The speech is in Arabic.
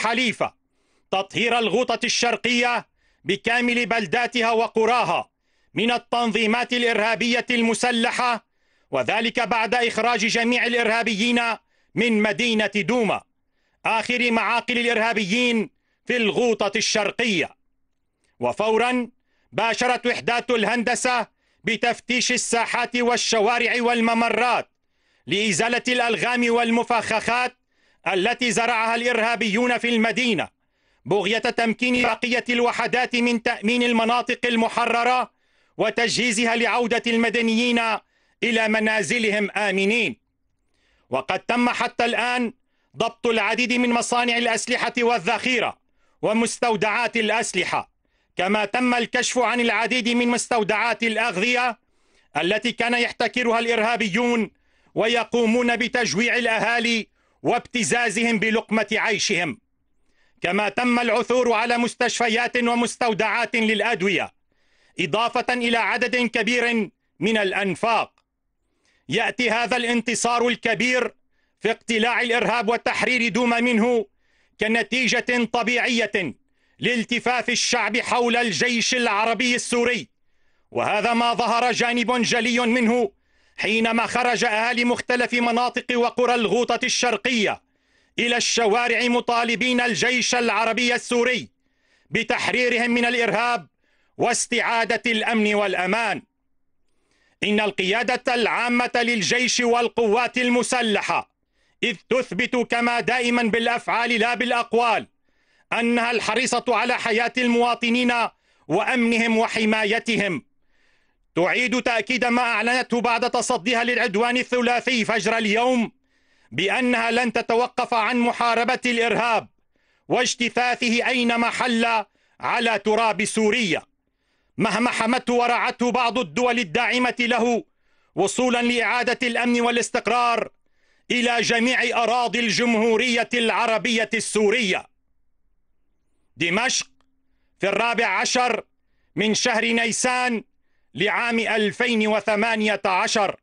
حليفة تطهير الغوطة الشرقية بكامل بلداتها وقراها من التنظيمات الإرهابية المسلحة وذلك بعد إخراج جميع الإرهابيين من مدينة دوما آخر معاقل الإرهابيين في الغوطة الشرقية وفورا باشرت وحدات الهندسة بتفتيش الساحات والشوارع والممرات لإزالة الألغام والمفخخات التي زرعها الارهابيون في المدينه بغيه تمكين بقيه الوحدات من تامين المناطق المحرره وتجهيزها لعوده المدنيين الى منازلهم امنين وقد تم حتى الان ضبط العديد من مصانع الاسلحه والذخيره ومستودعات الاسلحه كما تم الكشف عن العديد من مستودعات الاغذيه التي كان يحتكرها الارهابيون ويقومون بتجويع الاهالي وابتزازهم بلقمة عيشهم كما تم العثور على مستشفيات ومستودعات للأدوية إضافة إلى عدد كبير من الأنفاق يأتي هذا الانتصار الكبير في اقتلاع الإرهاب وتحرير دوما منه كنتيجة طبيعية لالتفاف الشعب حول الجيش العربي السوري وهذا ما ظهر جانب جلي منه حينما خرج أهالي مختلف مناطق وقرى الغوطة الشرقية إلى الشوارع مطالبين الجيش العربي السوري بتحريرهم من الإرهاب واستعادة الأمن والأمان إن القيادة العامة للجيش والقوات المسلحة إذ تثبت كما دائما بالأفعال لا بالأقوال أنها الحريصة على حياة المواطنين وأمنهم وحمايتهم تعيد تأكيد ما أعلنته بعد تصديها للعدوان الثلاثي فجر اليوم بأنها لن تتوقف عن محاربة الإرهاب واجتثاثه أينما حل على تراب سوريا مهما حمته ورعته بعض الدول الداعمة له وصولا لإعادة الأمن والاستقرار إلى جميع أراضي الجمهورية العربية السورية دمشق في الرابع عشر من شهر نيسان لعام 2018